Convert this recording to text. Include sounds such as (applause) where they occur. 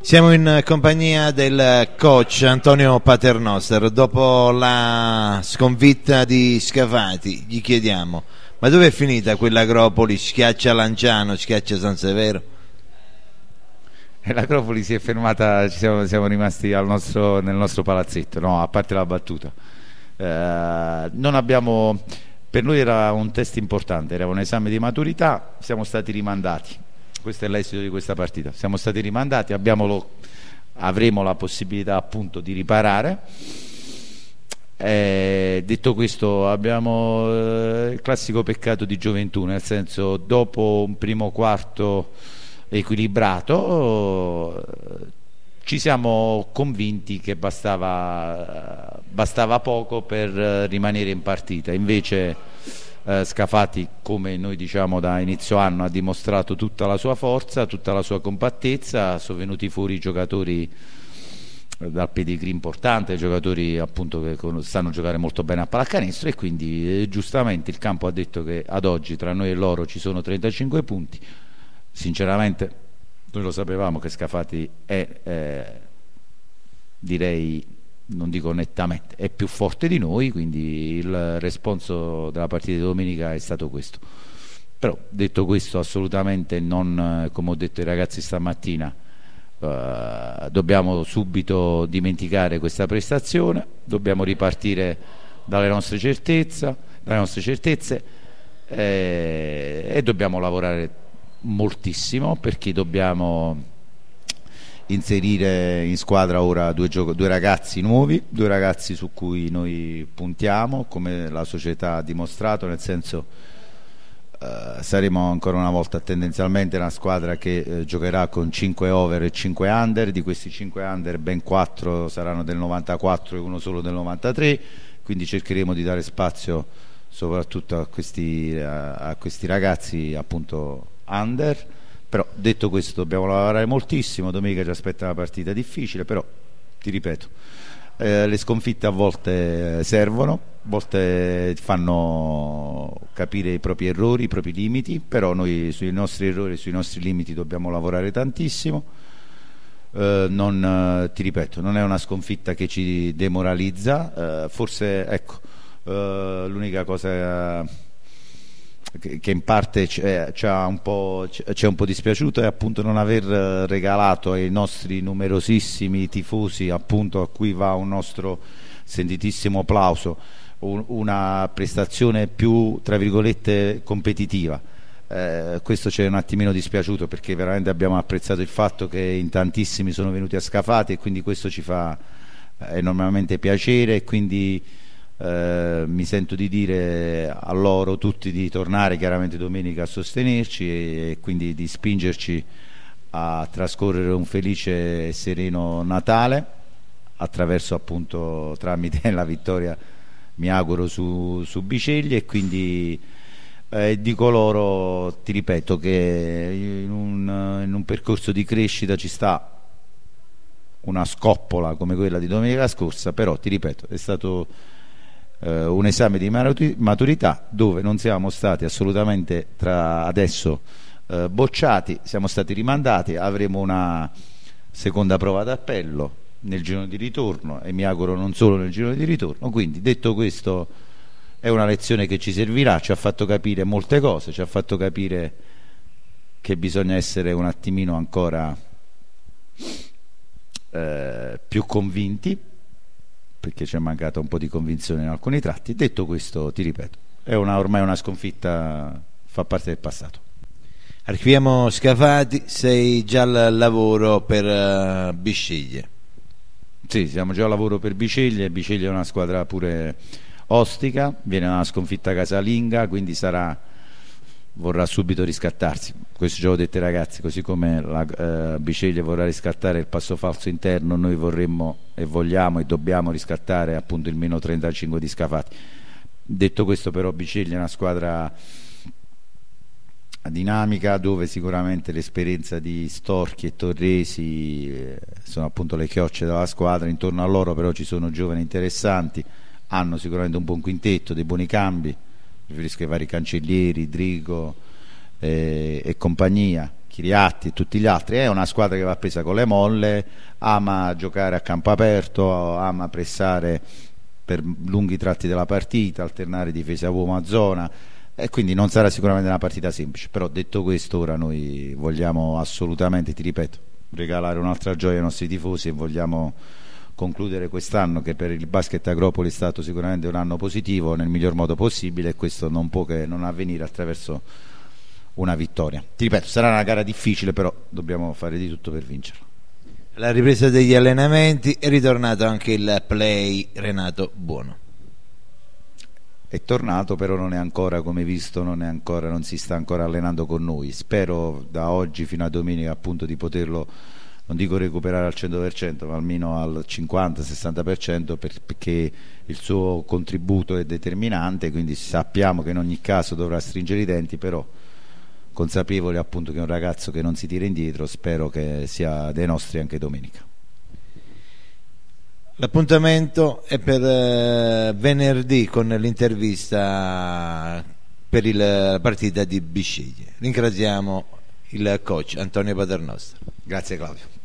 Siamo in compagnia del coach Antonio Paternoster. Dopo la sconfitta di Scafati, gli chiediamo: ma dove è finita quell'agropoli? Schiaccia Lanciano, schiaccia San Severo? L'agropoli si è fermata, siamo, siamo, rimasti nostro, nel nostro palazzetto, no, a parte la battuta. Eh, abbiamo, per noi era un test importante, era un esame di maturità, siamo stati rimandati questo è l'esito di questa partita. Siamo stati rimandati, lo, avremo la possibilità appunto di riparare. Eh, detto questo, abbiamo eh, il classico peccato di gioventù, nel senso dopo un primo quarto equilibrato eh, ci siamo convinti che bastava, bastava poco per eh, rimanere in partita. Invece eh, Scafati come noi diciamo da inizio anno ha dimostrato tutta la sua forza, tutta la sua compattezza, sono venuti fuori i giocatori eh, dal pedigree importante, giocatori appunto che sanno giocare molto bene a pallacanestro e quindi eh, giustamente il campo ha detto che ad oggi tra noi e loro ci sono 35 punti. Sinceramente noi lo sapevamo che Scafati è eh, direi non dico nettamente, è più forte di noi, quindi il responso della partita di domenica è stato questo. Però detto questo assolutamente non, eh, come ho detto ai ragazzi stamattina, eh, dobbiamo subito dimenticare questa prestazione, dobbiamo ripartire dalle nostre, certezze, dalle nostre certezze eh, e dobbiamo lavorare moltissimo perché dobbiamo inserire in squadra ora due, due, ragazzi nuovi, due ragazzi su cui noi puntiamo, come la società ha dimostrato, nel senso eh, saremo ancora una volta tendenzialmente una squadra che eh, giocherà con 5 over e 5 under, di questi 5 under ben 4 saranno del 94 e uno solo del 93, quindi cercheremo di dare spazio soprattutto a questi, a, a questi ragazzi appunto under però detto questo dobbiamo lavorare moltissimo domenica ci aspetta una partita difficile però ti ripeto eh, le sconfitte a volte eh, servono a volte fanno capire i propri errori i propri limiti però noi sui nostri errori sui nostri limiti dobbiamo lavorare tantissimo eh, non, eh, ti ripeto, non è una sconfitta che ci demoralizza, eh, forse ecco, eh, l'unica cosa che in parte ci eh, ha un, un po', dispiaciuto è appunto non aver eh, regalato ai nostri numerosissimi tifosi appunto a cui va un nostro sentitissimo applauso una prestazione più tra virgolette competitiva eh, questo ci è un attimino dispiaciuto perché veramente abbiamo apprezzato il fatto che in tantissimi sono venuti a scafati e quindi questo ci fa eh, enormemente piacere e quindi eh, mi sento di dire a loro tutti di tornare chiaramente domenica a sostenerci e, e quindi di spingerci a trascorrere un felice e sereno Natale attraverso appunto tramite (laughs) la vittoria mi auguro su, su Bicegli e quindi eh, dico loro, ti ripeto, che in un, in un, percorso di crescita ci sta una scoppola come quella di domenica scorsa, però ti ripeto, è stato eh, un esame di maturità dove non siamo stati assolutamente tra adesso eh, bocciati, siamo stati rimandati, avremo una seconda prova d'appello nel giro di ritorno e mi auguro non solo nel giro di ritorno, quindi detto questo è una lezione che ci servirà, ci ha fatto capire molte cose, ci ha fatto capire che bisogna essere un attimino ancora eh, più convinti perché ci è mancata un po' di convinzione in alcuni tratti. Detto questo, ti ripeto, è una, ormai una sconfitta, fa parte del passato. Archiviamo Scafati, sei già al lavoro per eh, Bisceglie. Sì, siamo già al lavoro per Biceglie, Bisceglie è una squadra pure ostica, viene una sconfitta casalinga, quindi sarà vorrà subito riscattarsi questo gioco l'ho detto ai ragazzi così come la eh, Biceglie vorrà riscattare il passo falso interno noi vorremmo e vogliamo e dobbiamo riscattare appunto il meno 35 di Scafati detto questo però Biceglie è una squadra dinamica dove sicuramente l'esperienza di Storchi e Torresi eh, sono appunto le chiocce della squadra intorno a loro però ci sono giovani interessanti hanno sicuramente un buon quintetto, dei buoni cambi riferisco ai vari cancellieri, Drigo eh, e compagnia, Chiriatti e tutti gli altri, è una squadra che va presa con le molle, ama giocare a campo aperto, ama pressare per lunghi tratti della partita, alternare difesa uomo a zona e quindi non sarà sicuramente una partita semplice, però detto questo ora noi vogliamo assolutamente, ti ripeto, regalare un'altra gioia ai nostri tifosi e vogliamo concludere quest'anno che per il basket Agropoli è stato sicuramente un anno positivo nel miglior modo possibile e questo non può che non avvenire attraverso una vittoria. Ti ripeto, sarà una gara difficile, però dobbiamo fare di tutto per vincerla. La ripresa degli allenamenti è ritornato anche il play Renato Buono. È tornato, però non è ancora, come visto, non, ancora, non si sta ancora allenando con noi. Spero da oggi fino a domenica appunto di poterlo non dico recuperare al 100%, ma almeno al 50-60% perché il suo contributo è determinante, quindi sappiamo che in ogni caso dovrà stringere i denti, però consapevoli appunto che è un ragazzo che non si tira indietro, spero che sia dei nostri anche domenica. L'appuntamento è per eh, venerdì con l'intervista per la partita di Bisceglie. Ringraziamo il coach Antonio Paternoster. Grazie Claudio.